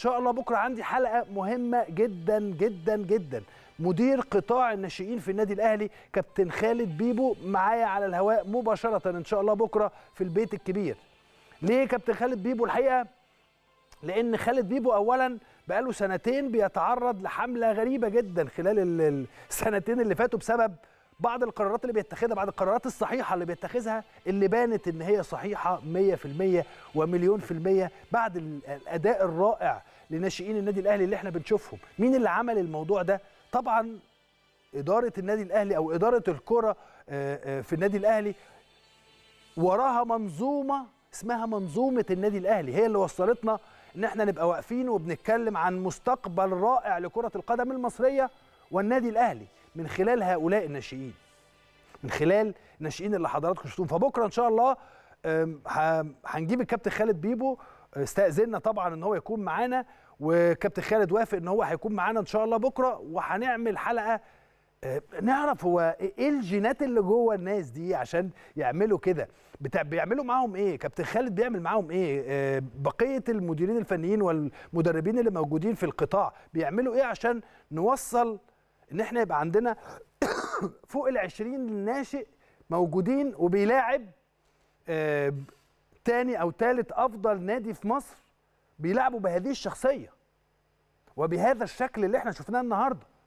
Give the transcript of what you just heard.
شاء الله بكره عندي حلقه مهمه جدا جدا جدا مدير قطاع الناشئين في النادي الاهلي كابتن خالد بيبو معايا على الهواء مباشره ان شاء الله بكره في البيت الكبير ليه كابتن خالد بيبو الحقيقه لان خالد بيبو اولا بقاله سنتين بيتعرض لحمله غريبه جدا خلال السنتين اللي فاتوا بسبب بعض القرارات اللي بيتخذها بعض القرارات الصحيحه اللي بيتخذها اللي بانت ان هي صحيحه 100% ومليون في المية بعد الاداء الرائع لناشئين النادي الاهلي اللي احنا بنشوفهم مين اللي عمل الموضوع ده طبعا اداره النادي الاهلي او اداره الكره آه، آه، في النادي الاهلي وراها منظومه اسمها منظومه النادي الاهلي هي اللي وصلتنا ان احنا نبقى واقفين وبنتكلم عن مستقبل رائع لكره القدم المصريه والنادي الاهلي من خلال هؤلاء الناشئين من خلال الناشئين اللي حضراتكم شفتوهم فبكره ان شاء الله هنجيب الكابتن خالد بيبو استأذنا طبعا ان هو يكون معانا وكابتن خالد وافق ان هو هيكون معانا ان شاء الله بكره وهنعمل حلقه نعرف هو ايه الجينات اللي جوه الناس دي عشان يعملوا كده بيعملوا معاهم ايه كابتن خالد بيعمل معاهم ايه آه، بقيه المديرين الفنيين والمدربين اللي موجودين في القطاع بيعملوا ايه عشان نوصل ان احنا يبقى عندنا فوق ال 20 ناشئ موجودين وبيلاعب آه، تاني او تالت افضل نادي في مصر بيلعبوا بهذه الشخصيه وبهذا الشكل اللي احنا شفناه النهارده